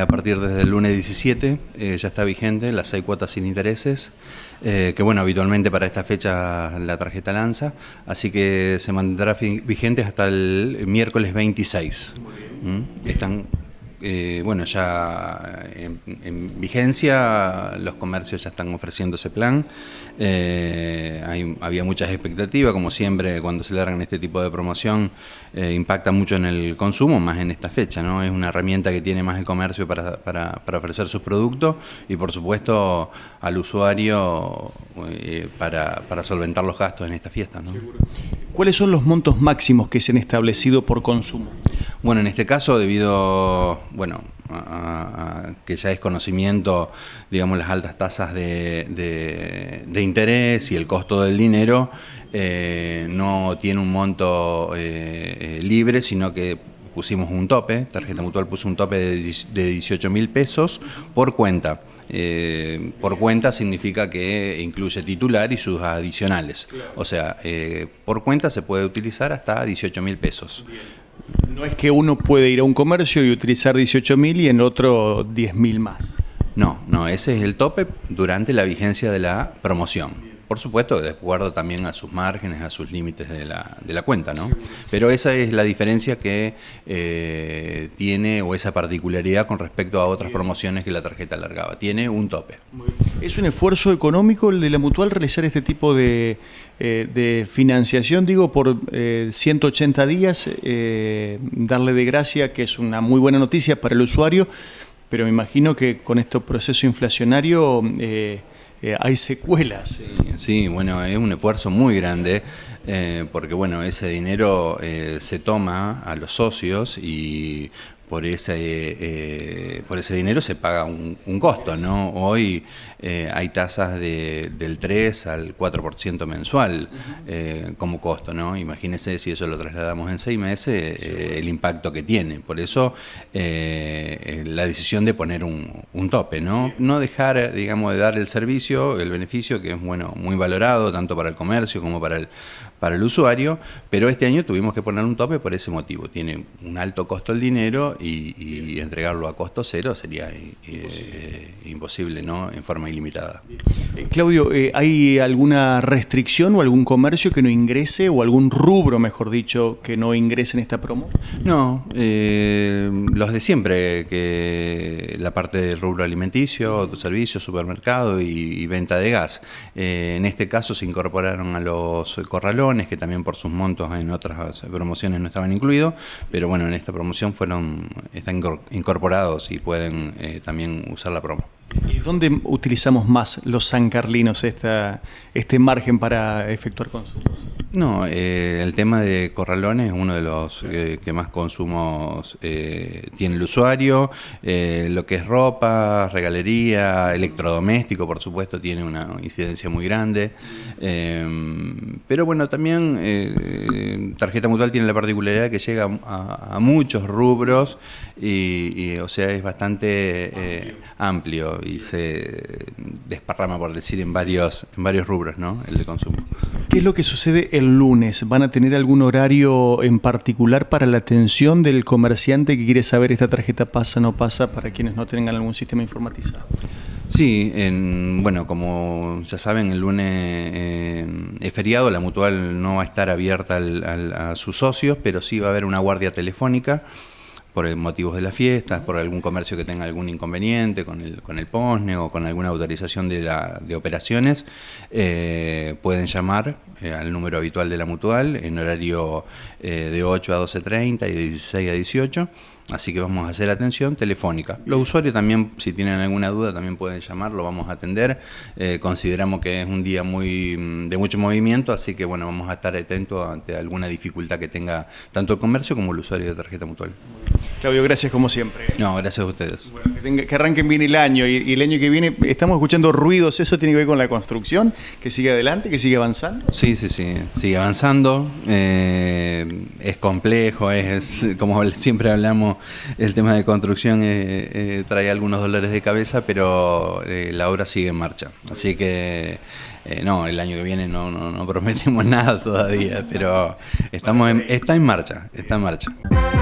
a partir desde el lunes 17 eh, ya está vigente las seis cuotas sin intereses, eh, que bueno, habitualmente para esta fecha la tarjeta lanza, así que se mantendrá vigente hasta el miércoles 26. ¿Mm? Están eh, bueno, ya eh, en, vigencia, los comercios ya están ofreciendo ese plan. Eh, había muchas expectativas, como siempre, cuando se largan este tipo de promoción, impacta mucho en el consumo, más en esta fecha, ¿no? Es una herramienta que tiene más el comercio para, para, ofrecer sus productos y, por supuesto, al usuario para, para, solventar los gastos en esta fiesta, ¿Cuáles son los montos máximos que se han establecido por consumo? Bueno, en este caso, debido, bueno, a, que ya es conocimiento, digamos, las altas tasas de, interés y el costo del dinero, eh, no tiene un monto eh, eh, libre, sino que pusimos un tope, Tarjeta Mutual puso un tope de 18 mil pesos por cuenta. por cuenta significa que incluye titular y sus adicionales. O sea, por cuenta se puede utilizar hasta 18 mil pesos. No es que uno puede ir a un comercio y utilizar 18.000 y en otro 10.000 más. No, no, ese es el tope durante la vigencia de la promoción. Por supuesto, de acuerdo también a sus márgenes, a sus límites de la, cuenta, ¿no? Pero esa es la diferencia que eh, tiene o esa particularidad con respecto a otras promociones que la tarjeta alargaba. Tiene un tope. ¿Es un esfuerzo económico el de la mutual realizar este tipo de, eh, financiación, digo, por 180 eh, días? darle de gracia, que es una muy buena noticia para el usuario, pero me imagino que con este proceso inflacionario eh, hay secuelas. Sí, bueno, es un esfuerzo muy grande. Eh, porque bueno, ese dinero eh, se toma a los socios y por ese, eh, por ese dinero se paga un, costo, ¿no? Hoy eh, hay tasas de, del 3 al 4% mensual eh, como costo, ¿no? Imagínense si eso lo trasladamos en seis meses, el impacto que tiene. Por eso la decisión de poner un, un, tope, ¿no? No dejar, digamos, de dar el servicio, el beneficio, que es, bueno, muy valorado, tanto para el comercio como para el, para el usuario, pero este año tuvimos que poner un tope por ese motivo. Tiene un alto costo el dinero y, entregarlo a costo cero sería eh, eh, imposible, ¿no? En forma ilimitada. Eh, Claudio, ¿hay alguna restricción o algún comercio que no ingrese o algún rubro, mejor dicho, que no ingrese en esta promo? No, los de siempre, que la parte del rubro alimenticio, servicios, supermercado y, y, venta de gas. en este caso se incorporaron a los corralones, que también por sus montos en otras promociones no estaban incluidos, pero bueno, en esta promoción fueron están incorporados y pueden eh, también usar la promo. ¿Y dónde utilizamos más los sancarlinos esta, este margen para efectuar consumos? No, eh, el tema de corralones es uno de los que más consumos eh, tiene el usuario. Eh, lo que es ropa, regalería, electrodoméstico, por supuesto, tiene una incidencia muy grande. Em, pero bueno, también tarjeta mutual tiene la particularidad que llega a, muchos rubros y, o sea, es bastante amplio. y se desparrama, por decir, en varios, en varios rubros, ¿no? El de consumo. ¿Qué es lo que sucede? en el lunes? ¿Van a tener algún horario en particular para la atención del comerciante que quiere saber esta tarjeta pasa o no pasa para quienes no tengan algún sistema informatizado? Sí, en, bueno, como ya saben, el lunes eh, es feriado, la mutual no va a estar abierta a sus socios, pero sí va a haber una guardia telefónica por motivos de las fiestas, por algún comercio que tenga algún inconveniente con el, con el POSNE o con alguna autorización de, la, de operaciones, eh, pueden llamar eh, al número habitual de la mutual en horario eh, de 8 a 12.30 y de 16 a 18. Así que vamos a hacer atención telefónica. Los usuarios también, si tienen alguna duda, también pueden llamar, lo vamos a atender. Eh, consideramos que es un día muy mm, de mucho movimiento, así que bueno, vamos a estar atentos ante alguna dificultad que tenga tanto el comercio como el usuario de tarjeta mutual. Claudio, gracias como siempre. No, gracias a ustedes. que, arranquen bien el año y, el año que viene estamos escuchando ruidos, eso tiene que ver con la construcción, que sigue adelante, que sigue avanzando. Sí, sí, sí, sigue avanzando, eh, es complejo, es, como siempre hablamos, el tema de construcción eh, eh, trae algunos dolores de cabeza, pero la obra sigue en marcha, así que... no, el año que viene no, no, prometemos nada todavía, pero estamos está en marcha, está en marcha.